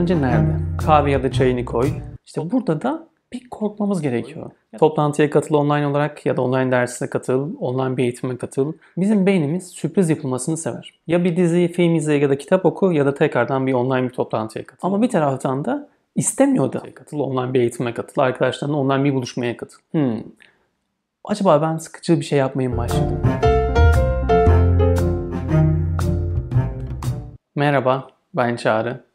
eğlence nerede? Kahve ya da çayını koy. İşte burada da bir korkmamız gerekiyor. Toplantıya katıl online olarak ya da online dersine katıl, online bir eğitime katıl. Bizim beynimiz sürpriz yapılmasını sever. Ya bir diziyi, film izle ya da kitap oku ya da tekrardan bir online bir toplantıya katıl. Ama bir taraftan da istemiyor da katıl, online bir eğitime katıl, arkadaşlarına online bir buluşmaya katıl. Hmm. Acaba ben sıkıcı bir şey yapmaya başladım? Merhaba, ben Çağrı.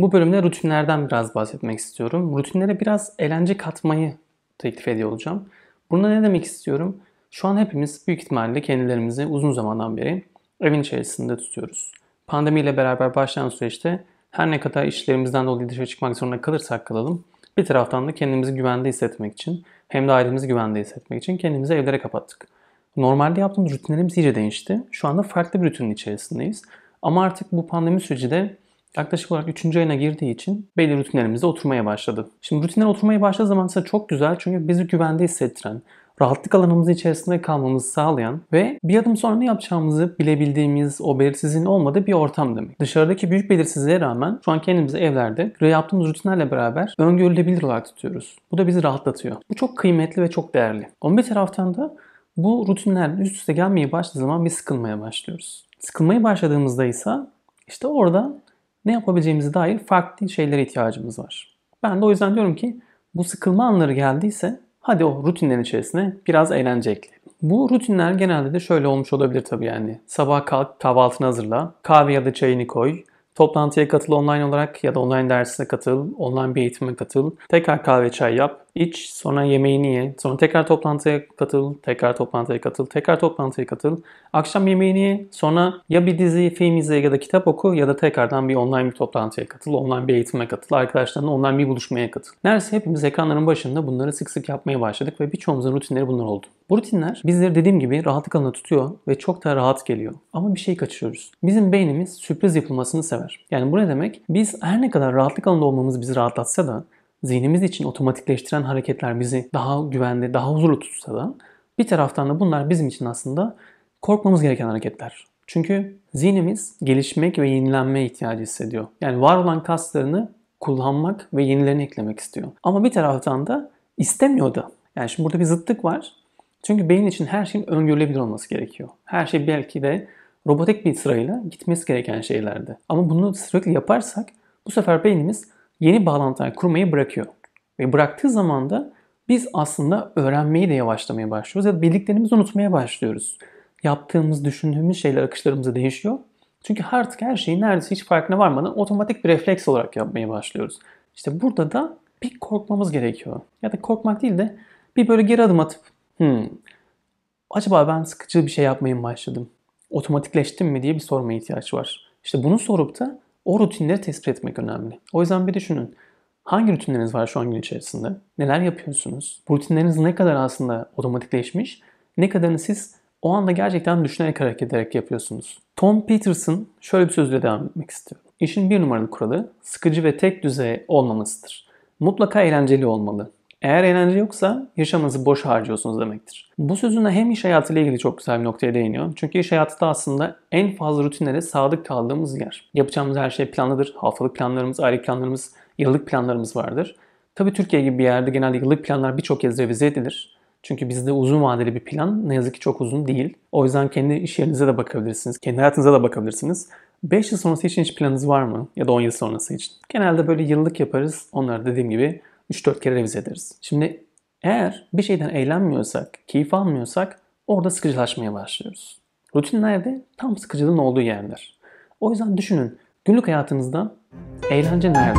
Bu bölümde rutinlerden biraz bahsetmek istiyorum. Rutinlere biraz eğlence katmayı teklif ediyor olacağım. Bunda ne demek istiyorum? Şu an hepimiz büyük ihtimalle kendilerimizi uzun zamandan beri evin içerisinde tutuyoruz. Pandemiyle beraber başlayan süreçte her ne kadar işlerimizden dolayı dışarı çıkmak zorunda kalırsak kalalım, bir taraftan da kendimizi güvende hissetmek için hem de ailemizi güvende hissetmek için kendimizi evlere kapattık. Normalde yaptığımız rutinlerimiz iyice değişti. Şu anda farklı bir rutinin içerisindeyiz. Ama artık bu pandemi süreci de yaklaşık olarak 3. ayına girdiği için belli rutinlerimizde oturmaya başladı. Şimdi rutinler oturmaya başladığı zaman ise çok güzel çünkü bizi güvende hissettiren, rahatlık alanımızın içerisinde kalmamızı sağlayan ve bir adım sonra ne yapacağımızı bilebildiğimiz o belirsizliğin olmadığı bir ortam demek. Dışarıdaki büyük belirsizliğe rağmen şu an kendimizi evlerde ve yaptığımız rutinlerle beraber öngörülebilir olarak tutuyoruz. Bu da bizi rahatlatıyor. Bu çok kıymetli ve çok değerli. Onun bir taraftan da bu rutinler üst üste gelmeye başladığı zaman biz sıkılmaya başlıyoruz. Sıkılmaya başladığımızda ise işte orada ne yapabileceğimize dair farklı şeylere ihtiyacımız var. Ben de o yüzden diyorum ki bu sıkılma anları geldiyse hadi o rutinlerin içerisine biraz eğlence ekle. Bu rutinler genelde de şöyle olmuş olabilir tabii yani. Sabah kalk kahvaltını hazırla, kahve ya da çayını koy, toplantıya katıl online olarak ya da online dersine katıl, online bir eğitime katıl, tekrar kahve çay yap, iç, sonra yemeğini ye, sonra tekrar toplantıya katıl, tekrar toplantıya katıl, tekrar toplantıya katıl. Akşam yemeğini ye, sonra ya bir dizi, film izle ya da kitap oku ya da tekrardan bir online bir toplantıya katıl, online bir eğitime katıl, arkadaşlarınla online bir buluşmaya katıl. Neredeyse hepimiz ekranların başında bunları sık sık yapmaya başladık ve birçoğumuzun rutinleri bunlar oldu. Bu rutinler bizleri dediğim gibi rahatlık alanına tutuyor ve çok daha rahat geliyor. Ama bir şey kaçırıyoruz. Bizim beynimiz sürpriz yapılmasını sever. Yani bu ne demek? Biz her ne kadar rahatlık alanında olmamız bizi rahatlatsa da zihnimiz için otomatikleştiren hareketler bizi daha güvende, daha huzurlu tutsa da bir taraftan da bunlar bizim için aslında korkmamız gereken hareketler. Çünkü zihnimiz gelişmek ve yenilenmeye ihtiyacı hissediyor. Yani var olan kaslarını kullanmak ve yenilerini eklemek istiyor. Ama bir taraftan da istemiyor da. Yani şimdi burada bir zıtlık var. Çünkü beyin için her şeyin öngörülebilir olması gerekiyor. Her şey belki de robotik bir sırayla gitmesi gereken şeylerdi. Ama bunu sürekli yaparsak bu sefer beynimiz yeni bağlantılar kurmayı bırakıyor. Ve bıraktığı zaman da biz aslında öğrenmeyi de yavaşlamaya başlıyoruz ya da bildiklerimizi unutmaya başlıyoruz. Yaptığımız, düşündüğümüz şeyler akışlarımızı değişiyor. Çünkü artık her şeyi neredeyse hiç farkına varmadan otomatik bir refleks olarak yapmaya başlıyoruz. İşte burada da bir korkmamız gerekiyor. Ya da korkmak değil de bir böyle geri adım atıp hmm, acaba ben sıkıcı bir şey yapmaya mı başladım? Otomatikleştim mi diye bir sormaya ihtiyaç var. İşte bunu sorup da o rutinleri tespit etmek önemli. O yüzden bir düşünün. Hangi rutinleriniz var şu an gün içerisinde? Neler yapıyorsunuz? Bu rutinleriniz ne kadar aslında otomatikleşmiş? Ne kadarını siz o anda gerçekten düşünerek hareket ederek yapıyorsunuz? Tom Peterson şöyle bir sözle devam etmek istiyor: İşin bir numaralı kuralı sıkıcı ve tek düzey olmamasıdır. Mutlaka eğlenceli olmalı. Eğer eğlence yoksa yaşamınızı boş harcıyorsunuz demektir. Bu sözünde hem iş hayatıyla ilgili çok güzel bir noktaya değiniyor. Çünkü iş hayatı da aslında en fazla rutinlere sadık kaldığımız yer. Yapacağımız her şey planlıdır. Haftalık planlarımız, aylık planlarımız, yıllık planlarımız vardır. Tabii Türkiye gibi bir yerde genelde yıllık planlar birçok kez revize edilir. Çünkü bizde uzun vadeli bir plan ne yazık ki çok uzun değil. O yüzden kendi iş yerinize de bakabilirsiniz. Kendi hayatınıza da bakabilirsiniz. 5 yıl sonrası için hiç planınız var mı? Ya da 10 yıl sonrası için. Genelde böyle yıllık yaparız. Onları dediğim gibi 3-4 kere revize ederiz. Şimdi eğer bir şeyden eğlenmiyorsak, keyif almıyorsak orada sıkıcılaşmaya başlıyoruz. Rutinlerde tam sıkıcılığın olduğu yerler. O yüzden düşünün günlük hayatınızda eğlence nerede?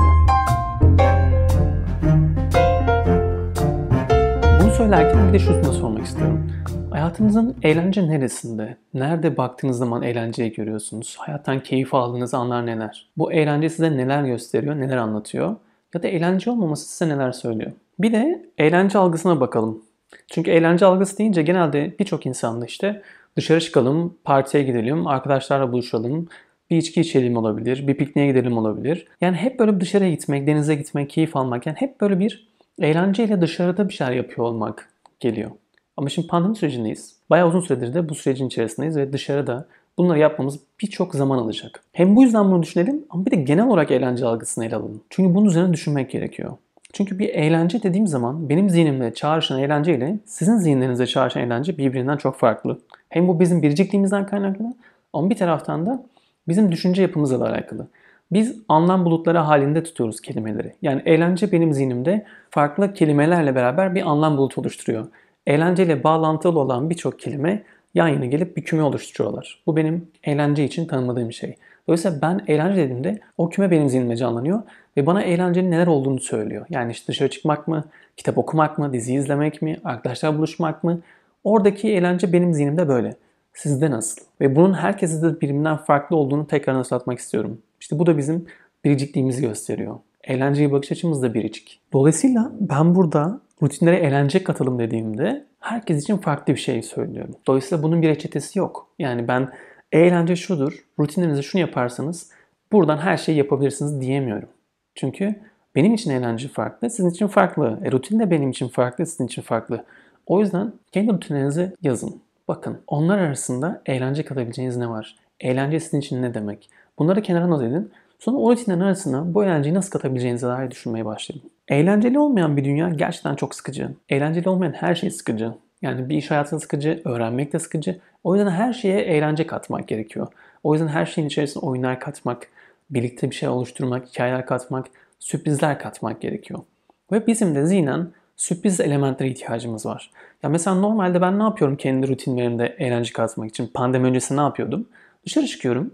Bunu söylerken bir de şunu sormak istiyorum. Hayatınızın eğlence neresinde? Nerede baktığınız zaman eğlenceyi görüyorsunuz? Hayattan keyif aldığınız anlar neler? Bu eğlence size neler gösteriyor, neler anlatıyor? ya da eğlence olmaması size neler söylüyor? Bir de eğlence algısına bakalım. Çünkü eğlence algısı deyince genelde birçok insanda işte dışarı çıkalım, partiye gidelim, arkadaşlarla buluşalım, bir içki içelim olabilir, bir pikniğe gidelim olabilir. Yani hep böyle dışarıya gitmek, denize gitmek, keyif almak yani hep böyle bir eğlenceyle dışarıda bir şeyler yapıyor olmak geliyor. Ama şimdi pandemi sürecindeyiz. Bayağı uzun süredir de bu sürecin içerisindeyiz ve dışarıda Bunları yapmamız birçok zaman alacak. Hem bu yüzden bunu düşünelim ama bir de genel olarak eğlence algısını ele alalım. Çünkü bunun üzerine düşünmek gerekiyor. Çünkü bir eğlence dediğim zaman benim zihnimde çağrışan eğlence ile sizin zihinlerinizde çağrışan eğlence birbirinden çok farklı. Hem bu bizim biricikliğimizden kaynaklı ama bir taraftan da bizim düşünce yapımızla da alakalı. Biz anlam bulutları halinde tutuyoruz kelimeleri. Yani eğlence benim zihnimde farklı kelimelerle beraber bir anlam bulutu oluşturuyor. Eğlenceyle bağlantılı olan birçok kelime yan yana gelip bir küme oluşturuyorlar. Bu benim eğlence için tanımladığım şey. Dolayısıyla ben eğlence dediğimde o küme benim zihnimde canlanıyor ve bana eğlencenin neler olduğunu söylüyor. Yani işte dışarı çıkmak mı, kitap okumak mı, dizi izlemek mi, arkadaşlar buluşmak mı? Oradaki eğlence benim zihnimde böyle. Sizde nasıl? Ve bunun herkesin de birbirinden farklı olduğunu tekrar hatırlatmak istiyorum. İşte bu da bizim biricikliğimizi gösteriyor eğlenceye bakış açımız da biricik. Dolayısıyla ben burada rutinlere eğlence katalım dediğimde herkes için farklı bir şey söylüyorum. Dolayısıyla bunun bir reçetesi yok. Yani ben eğlence şudur, rutinlerinizi şunu yaparsanız buradan her şeyi yapabilirsiniz diyemiyorum. Çünkü benim için eğlence farklı, sizin için farklı. E, rutin de benim için farklı, sizin için farklı. O yüzden kendi rutinlerinizi yazın. Bakın onlar arasında eğlence katabileceğiniz ne var? Eğlence sizin için ne demek? Bunları kenara not edin Sonra o rutinlerin arasına bu eğlenceyi nasıl katabileceğinize dair düşünmeye başladım. Eğlenceli olmayan bir dünya gerçekten çok sıkıcı. Eğlenceli olmayan her şey sıkıcı. Yani bir iş hayatı sıkıcı, öğrenmek de sıkıcı. O yüzden her şeye eğlence katmak gerekiyor. O yüzden her şeyin içerisine oyunlar katmak, birlikte bir şey oluşturmak, hikayeler katmak, sürprizler katmak gerekiyor. Ve bizim de zihnen sürpriz elementlere ihtiyacımız var. Ya mesela normalde ben ne yapıyorum kendi rutinlerimde eğlence katmak için? Pandemi öncesi ne yapıyordum? Dışarı çıkıyorum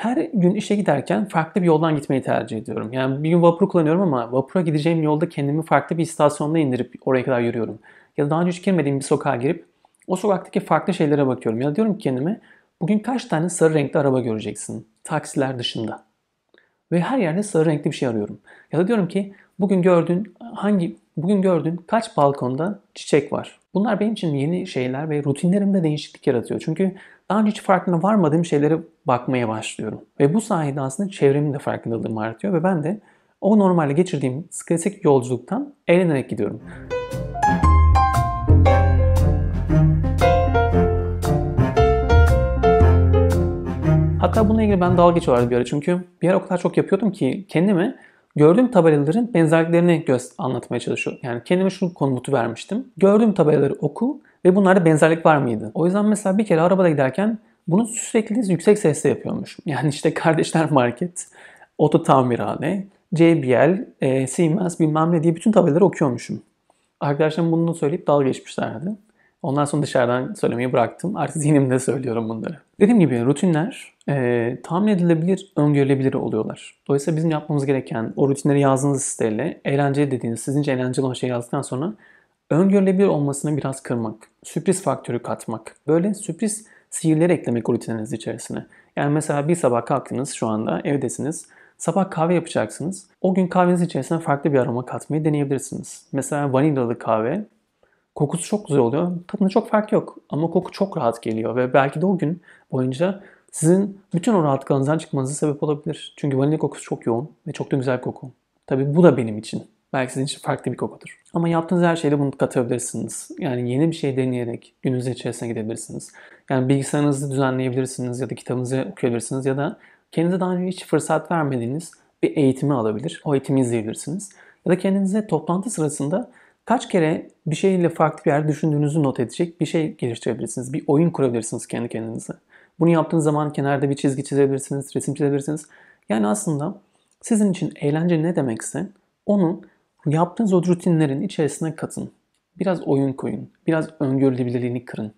her gün işe giderken farklı bir yoldan gitmeyi tercih ediyorum. Yani bir gün vapur kullanıyorum ama vapura gideceğim yolda kendimi farklı bir istasyonda indirip oraya kadar yürüyorum. Ya da daha önce hiç girmediğim bir sokağa girip o sokaktaki farklı şeylere bakıyorum. Ya da diyorum ki kendime bugün kaç tane sarı renkli araba göreceksin taksiler dışında. Ve her yerde sarı renkli bir şey arıyorum. Ya da diyorum ki bugün gördüğün hangi bugün gördüğün kaç balkonda çiçek var. Bunlar benim için yeni şeyler ve rutinlerimde değişiklik yaratıyor. Çünkü daha önce hiç farkına varmadığım şeylere bakmaya başlıyorum. Ve bu sayede aslında çevremin de farkındalığım artıyor ve ben de o normalde geçirdiğim klasik yolculuktan eğlenerek gidiyorum. Hatta bununla ilgili ben dalga geçiyorlardı bir ara çünkü bir ara o kadar çok yapıyordum ki kendimi gördüğüm tabelaların benzerliklerini göz anlatmaya çalışıyorum. Yani kendime şu komutu vermiştim. Gördüğüm tabelaları oku ve bunlarda benzerlik var mıydı? O yüzden mesela bir kere arabada giderken bunu sürekli yüksek sesle yapıyormuş. Yani işte kardeşler market, oto tamirhane, JBL, e, Siemens bilmem ne diye bütün tabelaları okuyormuşum. Arkadaşlarım bunu söyleyip dalga geçmişlerdi. Ondan sonra dışarıdan söylemeyi bıraktım. Artık zihnimde söylüyorum bunları. Dediğim gibi rutinler e, tahmin edilebilir, öngörülebilir oluyorlar. Dolayısıyla bizim yapmamız gereken o rutinleri yazdığınız siteyle eğlenceli dediğiniz, sizince eğlenceli olan şeyi yazdıktan sonra Öngörülebilir olmasını biraz kırmak, sürpriz faktörü katmak, böyle sürpriz sihirleri eklemek rutininiz içerisine. Yani mesela bir sabah kalktınız şu anda evdesiniz. Sabah kahve yapacaksınız. O gün kahveniz içerisine farklı bir aroma katmayı deneyebilirsiniz. Mesela vanilyalı kahve. Kokusu çok güzel oluyor. Tadında çok fark yok. Ama koku çok rahat geliyor ve belki de o gün boyunca sizin bütün o rahatlıklarınızdan çıkmanıza sebep olabilir. Çünkü vanilya kokusu çok yoğun ve çok da güzel koku. Tabi bu da benim için Belki sizin için farklı bir kokudur. Ama yaptığınız her şeyle bunu katabilirsiniz. Yani yeni bir şey deneyerek gününüz içerisine gidebilirsiniz. Yani bilgisayarınızı düzenleyebilirsiniz ya da kitabınızı okuyabilirsiniz ya da kendinize daha önce hiç fırsat vermediğiniz bir eğitimi alabilir. O eğitimi izleyebilirsiniz. Ya da kendinize toplantı sırasında kaç kere bir şeyle farklı bir yer düşündüğünüzü not edecek bir şey geliştirebilirsiniz. Bir oyun kurabilirsiniz kendi kendinize. Bunu yaptığınız zaman kenarda bir çizgi çizebilirsiniz, resim çizebilirsiniz. Yani aslında sizin için eğlence ne demekse onu Yaptığınız o rutinlerin içerisine katın. Biraz oyun koyun. Biraz öngörülebilirliğini kırın.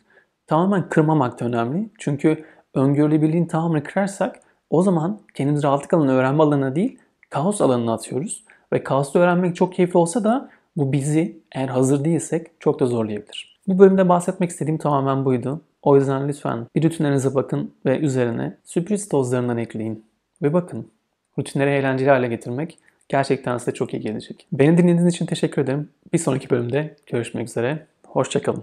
Tamamen kırmamak da önemli. Çünkü öngörülebilirliğini tamamen kırarsak o zaman kendimiz rahatlık alanı öğrenme alanına değil kaos alanına atıyoruz. Ve kaosta öğrenmek çok keyifli olsa da bu bizi eğer hazır değilsek çok da zorlayabilir. Bu bölümde bahsetmek istediğim tamamen buydu. O yüzden lütfen bir rutinlerinize bakın ve üzerine sürpriz tozlarından ekleyin. Ve bakın, rutinleri eğlenceli hale getirmek Gerçekten size çok iyi gelecek. Beni dinlediğiniz için teşekkür ederim. Bir sonraki bölümde görüşmek üzere. Hoşçakalın.